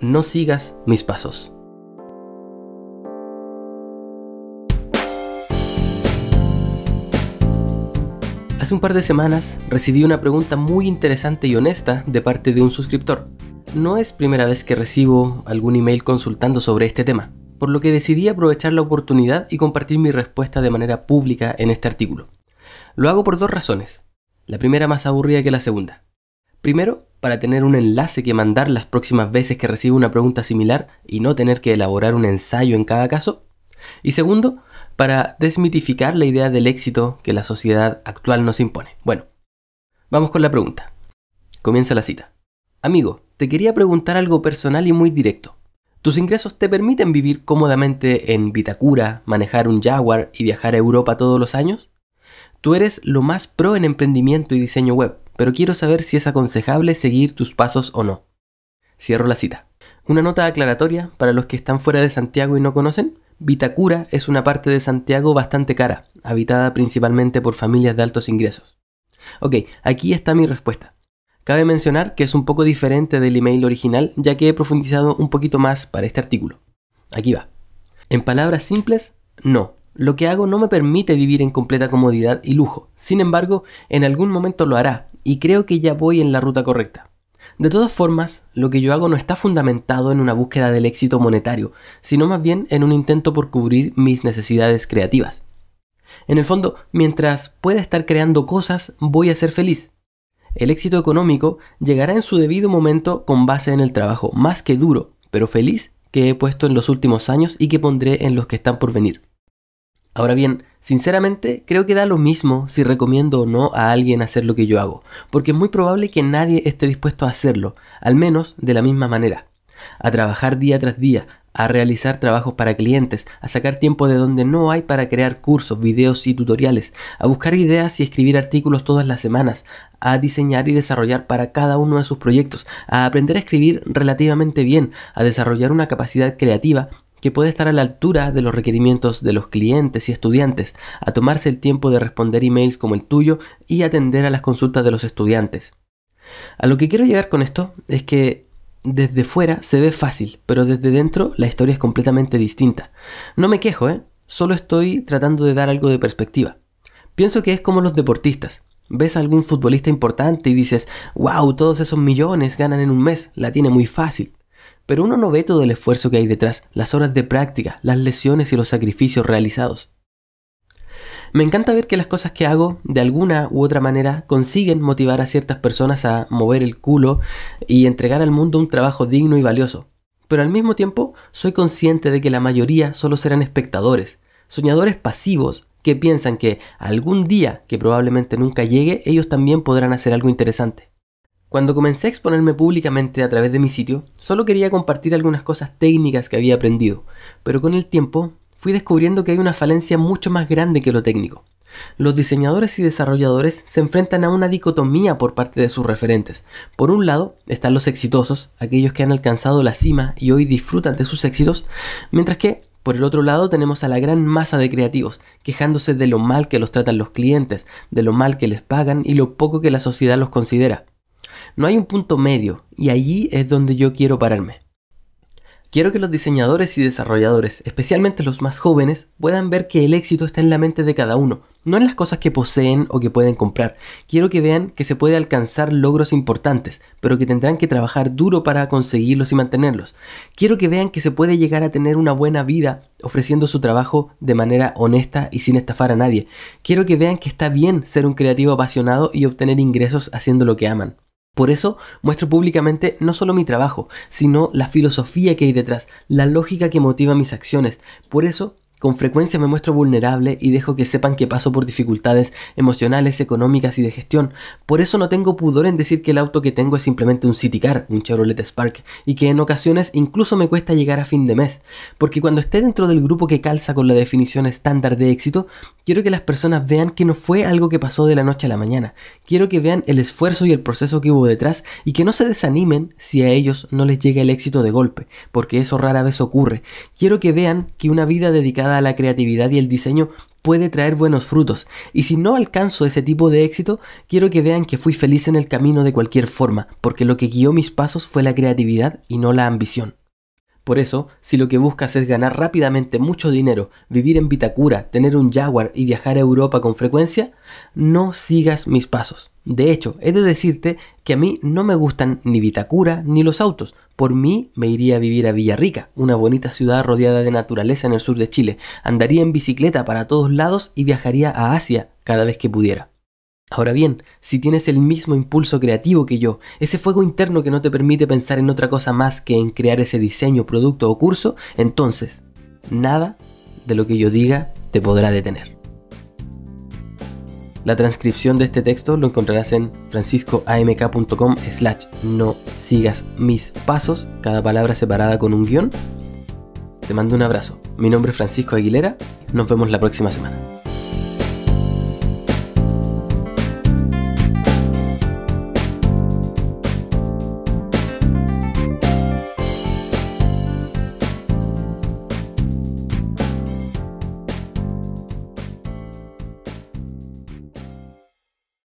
no sigas mis pasos. Hace un par de semanas recibí una pregunta muy interesante y honesta de parte de un suscriptor. No es primera vez que recibo algún email consultando sobre este tema, por lo que decidí aprovechar la oportunidad y compartir mi respuesta de manera pública en este artículo. Lo hago por dos razones, la primera más aburrida que la segunda. Primero, para tener un enlace que mandar las próximas veces que reciba una pregunta similar y no tener que elaborar un ensayo en cada caso. Y segundo, para desmitificar la idea del éxito que la sociedad actual nos impone. Bueno, vamos con la pregunta. Comienza la cita. Amigo, te quería preguntar algo personal y muy directo. ¿Tus ingresos te permiten vivir cómodamente en Vitacura, manejar un Jaguar y viajar a Europa todos los años? Tú eres lo más pro en emprendimiento y diseño web pero quiero saber si es aconsejable seguir tus pasos o no. Cierro la cita. Una nota aclaratoria para los que están fuera de Santiago y no conocen. Vitacura es una parte de Santiago bastante cara, habitada principalmente por familias de altos ingresos. Ok, aquí está mi respuesta. Cabe mencionar que es un poco diferente del email original, ya que he profundizado un poquito más para este artículo. Aquí va. En palabras simples, no. Lo que hago no me permite vivir en completa comodidad y lujo. Sin embargo, en algún momento lo hará, y creo que ya voy en la ruta correcta. De todas formas, lo que yo hago no está fundamentado en una búsqueda del éxito monetario, sino más bien en un intento por cubrir mis necesidades creativas. En el fondo, mientras pueda estar creando cosas, voy a ser feliz. El éxito económico llegará en su debido momento con base en el trabajo más que duro, pero feliz que he puesto en los últimos años y que pondré en los que están por venir. Ahora bien, Sinceramente, creo que da lo mismo si recomiendo o no a alguien hacer lo que yo hago, porque es muy probable que nadie esté dispuesto a hacerlo, al menos de la misma manera. A trabajar día tras día, a realizar trabajos para clientes, a sacar tiempo de donde no hay para crear cursos, videos y tutoriales, a buscar ideas y escribir artículos todas las semanas, a diseñar y desarrollar para cada uno de sus proyectos, a aprender a escribir relativamente bien, a desarrollar una capacidad creativa que puede estar a la altura de los requerimientos de los clientes y estudiantes, a tomarse el tiempo de responder emails como el tuyo y atender a las consultas de los estudiantes. A lo que quiero llegar con esto es que desde fuera se ve fácil, pero desde dentro la historia es completamente distinta. No me quejo, ¿eh? solo estoy tratando de dar algo de perspectiva. Pienso que es como los deportistas. Ves a algún futbolista importante y dices, wow, todos esos millones ganan en un mes, la tiene muy fácil pero uno no ve todo el esfuerzo que hay detrás, las horas de práctica, las lesiones y los sacrificios realizados. Me encanta ver que las cosas que hago, de alguna u otra manera, consiguen motivar a ciertas personas a mover el culo y entregar al mundo un trabajo digno y valioso. Pero al mismo tiempo, soy consciente de que la mayoría solo serán espectadores, soñadores pasivos que piensan que algún día, que probablemente nunca llegue, ellos también podrán hacer algo interesante. Cuando comencé a exponerme públicamente a través de mi sitio, solo quería compartir algunas cosas técnicas que había aprendido, pero con el tiempo fui descubriendo que hay una falencia mucho más grande que lo técnico. Los diseñadores y desarrolladores se enfrentan a una dicotomía por parte de sus referentes. Por un lado están los exitosos, aquellos que han alcanzado la cima y hoy disfrutan de sus éxitos, mientras que por el otro lado tenemos a la gran masa de creativos, quejándose de lo mal que los tratan los clientes, de lo mal que les pagan y lo poco que la sociedad los considera. No hay un punto medio y allí es donde yo quiero pararme. Quiero que los diseñadores y desarrolladores, especialmente los más jóvenes, puedan ver que el éxito está en la mente de cada uno, no en las cosas que poseen o que pueden comprar. Quiero que vean que se puede alcanzar logros importantes, pero que tendrán que trabajar duro para conseguirlos y mantenerlos. Quiero que vean que se puede llegar a tener una buena vida ofreciendo su trabajo de manera honesta y sin estafar a nadie. Quiero que vean que está bien ser un creativo apasionado y obtener ingresos haciendo lo que aman. Por eso muestro públicamente no solo mi trabajo, sino la filosofía que hay detrás, la lógica que motiva mis acciones. Por eso con frecuencia me muestro vulnerable y dejo que sepan que paso por dificultades emocionales, económicas y de gestión. Por eso no tengo pudor en decir que el auto que tengo es simplemente un City Car, un Chevrolet Spark, y que en ocasiones incluso me cuesta llegar a fin de mes. Porque cuando esté dentro del grupo que calza con la definición estándar de éxito, quiero que las personas vean que no fue algo que pasó de la noche a la mañana. Quiero que vean el esfuerzo y el proceso que hubo detrás y que no se desanimen si a ellos no les llega el éxito de golpe, porque eso rara vez ocurre. Quiero que vean que una vida dedicada la creatividad y el diseño puede traer buenos frutos, y si no alcanzo ese tipo de éxito, quiero que vean que fui feliz en el camino de cualquier forma, porque lo que guió mis pasos fue la creatividad y no la ambición. Por eso, si lo que buscas es ganar rápidamente mucho dinero, vivir en Vitacura, tener un Jaguar y viajar a Europa con frecuencia, no sigas mis pasos. De hecho, he de decirte que a mí no me gustan ni Vitacura ni los autos. Por mí me iría a vivir a Villarrica, una bonita ciudad rodeada de naturaleza en el sur de Chile. Andaría en bicicleta para todos lados y viajaría a Asia cada vez que pudiera. Ahora bien, si tienes el mismo impulso creativo que yo, ese fuego interno que no te permite pensar en otra cosa más que en crear ese diseño, producto o curso, entonces, nada de lo que yo diga te podrá detener. La transcripción de este texto lo encontrarás en franciscoamk.com slash no sigas mis pasos, cada palabra separada con un guión. Te mando un abrazo. Mi nombre es Francisco Aguilera. Nos vemos la próxima semana.